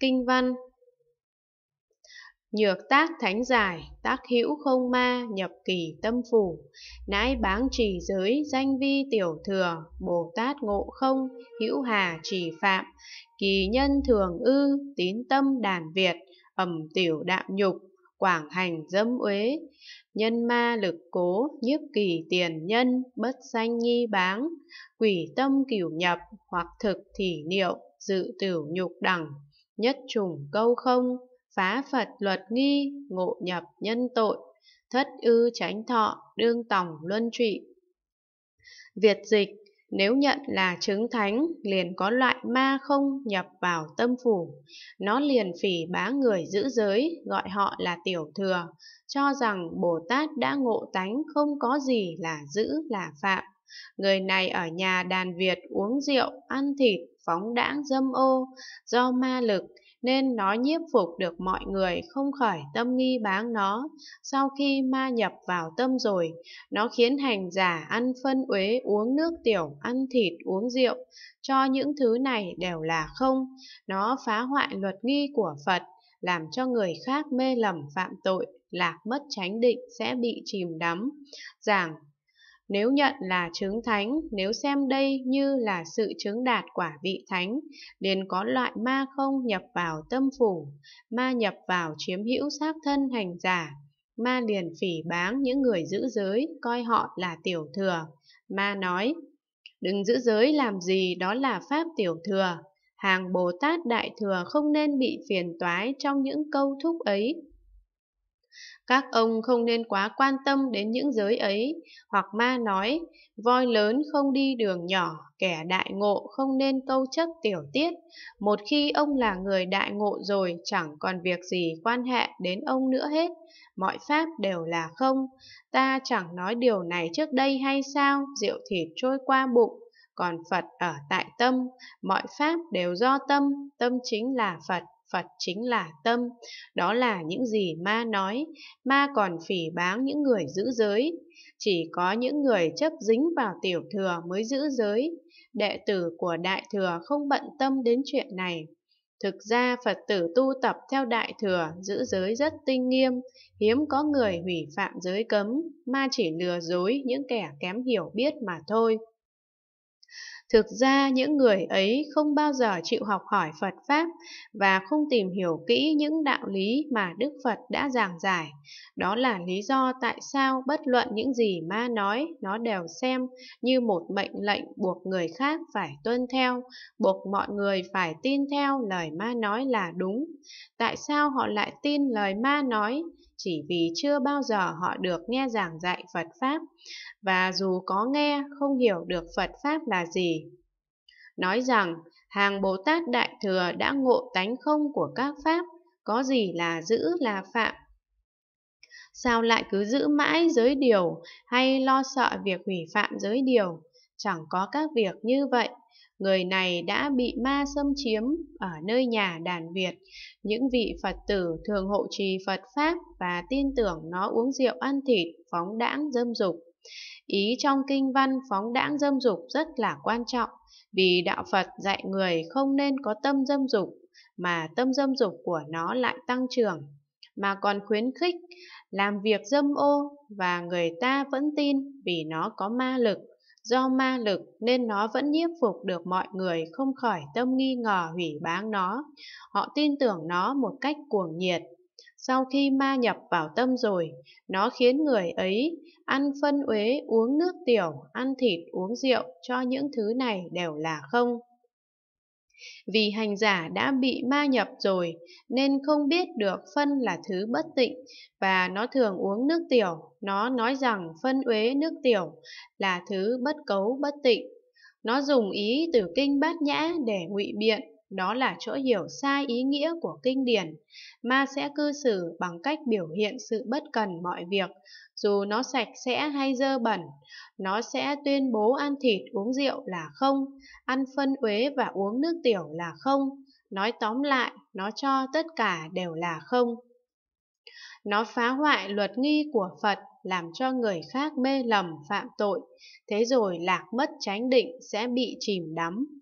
Kinh văn Nhược tác thánh giải, tác hữu không ma, nhập kỳ tâm phủ, nãi báng trì giới, danh vi tiểu thừa, Bồ Tát ngộ không, hữu hà trì phạm, kỳ nhân thường ư, tín tâm đàn Việt, ẩm tiểu đạm nhục, quảng hành dâm uế, nhân ma lực cố, nhiếp kỳ tiền nhân, bất sanh nhi báng, quỷ tâm cửu nhập, hoặc thực thì niệu, dự tiểu nhục đẳng, nhất trùng câu không, phá Phật luật nghi, ngộ nhập nhân tội, thất ư tránh thọ, đương tòng luân trị. Việt dịch, nếu nhận là chứng thánh, liền có loại ma không nhập vào tâm phủ. Nó liền phỉ bá người giữ giới, gọi họ là tiểu thừa, cho rằng Bồ Tát đã ngộ tánh không có gì là giữ là phạm. Người này ở nhà đàn Việt uống rượu, ăn thịt, phóng đãng dâm ô, do ma lực, nên nó nhiếp phục được mọi người không khỏi tâm nghi báng nó. Sau khi ma nhập vào tâm rồi, nó khiến hành giả ăn phân uế, uống nước tiểu, ăn thịt, uống rượu, cho những thứ này đều là không. Nó phá hoại luật nghi của Phật, làm cho người khác mê lầm phạm tội, lạc mất chánh định sẽ bị chìm đắm. Giảng nếu nhận là chứng thánh, nếu xem đây như là sự chứng đạt quả vị thánh, liền có loại ma không nhập vào tâm phủ, ma nhập vào chiếm hữu xác thân hành giả. Ma liền phỉ báng những người giữ giới, coi họ là tiểu thừa. Ma nói, đừng giữ giới làm gì đó là pháp tiểu thừa. Hàng Bồ Tát Đại Thừa không nên bị phiền toái trong những câu thúc ấy, các ông không nên quá quan tâm đến những giới ấy. Hoặc ma nói, voi lớn không đi đường nhỏ, kẻ đại ngộ không nên câu chấp tiểu tiết. Một khi ông là người đại ngộ rồi, chẳng còn việc gì quan hệ đến ông nữa hết. Mọi pháp đều là không. Ta chẳng nói điều này trước đây hay sao, rượu thịt trôi qua bụng, còn Phật ở tại tâm, mọi pháp đều do tâm, tâm chính là Phật. Phật chính là tâm, đó là những gì ma nói, ma còn phỉ báng những người giữ giới. Chỉ có những người chấp dính vào tiểu thừa mới giữ giới, đệ tử của đại thừa không bận tâm đến chuyện này. Thực ra Phật tử tu tập theo đại thừa giữ giới rất tinh nghiêm, hiếm có người hủy phạm giới cấm, ma chỉ lừa dối những kẻ kém hiểu biết mà thôi. Thực ra những người ấy không bao giờ chịu học hỏi Phật Pháp và không tìm hiểu kỹ những đạo lý mà Đức Phật đã giảng giải. Đó là lý do tại sao bất luận những gì ma nói nó đều xem như một mệnh lệnh buộc người khác phải tuân theo, buộc mọi người phải tin theo lời ma nói là đúng. Tại sao họ lại tin lời ma nói? chỉ vì chưa bao giờ họ được nghe giảng dạy Phật Pháp, và dù có nghe không hiểu được Phật Pháp là gì. Nói rằng, hàng Bồ Tát Đại Thừa đã ngộ tánh không của các Pháp, có gì là giữ là phạm. Sao lại cứ giữ mãi giới điều hay lo sợ việc hủy phạm giới điều? chẳng có các việc như vậy. Người này đã bị ma xâm chiếm ở nơi nhà đàn Việt. Những vị Phật tử thường hộ trì Phật Pháp và tin tưởng nó uống rượu ăn thịt, phóng đãng dâm dục. Ý trong kinh văn phóng đãng dâm dục rất là quan trọng, vì đạo Phật dạy người không nên có tâm dâm dục, mà tâm dâm dục của nó lại tăng trưởng, mà còn khuyến khích làm việc dâm ô và người ta vẫn tin vì nó có ma lực. Do ma lực nên nó vẫn nhiếp phục được mọi người không khỏi tâm nghi ngờ hủy báng nó. Họ tin tưởng nó một cách cuồng nhiệt. Sau khi ma nhập vào tâm rồi, nó khiến người ấy ăn phân uế, uống nước tiểu, ăn thịt, uống rượu cho những thứ này đều là không. Vì hành giả đã bị ma nhập rồi nên không biết được phân là thứ bất tịnh và nó thường uống nước tiểu. Nó nói rằng phân uế nước tiểu là thứ bất cấu bất tịnh. Nó dùng ý từ kinh bát nhã để ngụy biện đó là chỗ hiểu sai ý nghĩa của kinh điển ma sẽ cư xử bằng cách biểu hiện sự bất cần mọi việc dù nó sạch sẽ hay dơ bẩn nó sẽ tuyên bố ăn thịt uống rượu là không ăn phân uế và uống nước tiểu là không nói tóm lại nó cho tất cả đều là không nó phá hoại luật nghi của phật làm cho người khác mê lầm phạm tội thế rồi lạc mất chánh định sẽ bị chìm đắm